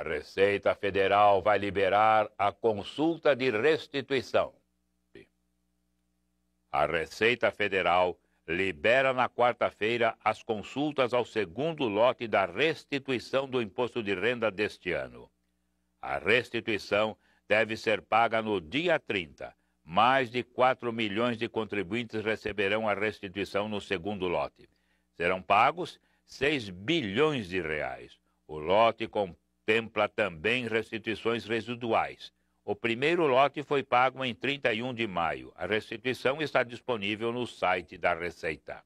A Receita Federal vai liberar a consulta de restituição. A Receita Federal libera na quarta-feira as consultas ao segundo lote da restituição do imposto de renda deste ano. A restituição deve ser paga no dia 30. Mais de 4 milhões de contribuintes receberão a restituição no segundo lote. Serão pagos 6 bilhões de reais. O lote com contempla também restituições residuais. O primeiro lote foi pago em 31 de maio. A restituição está disponível no site da Receita.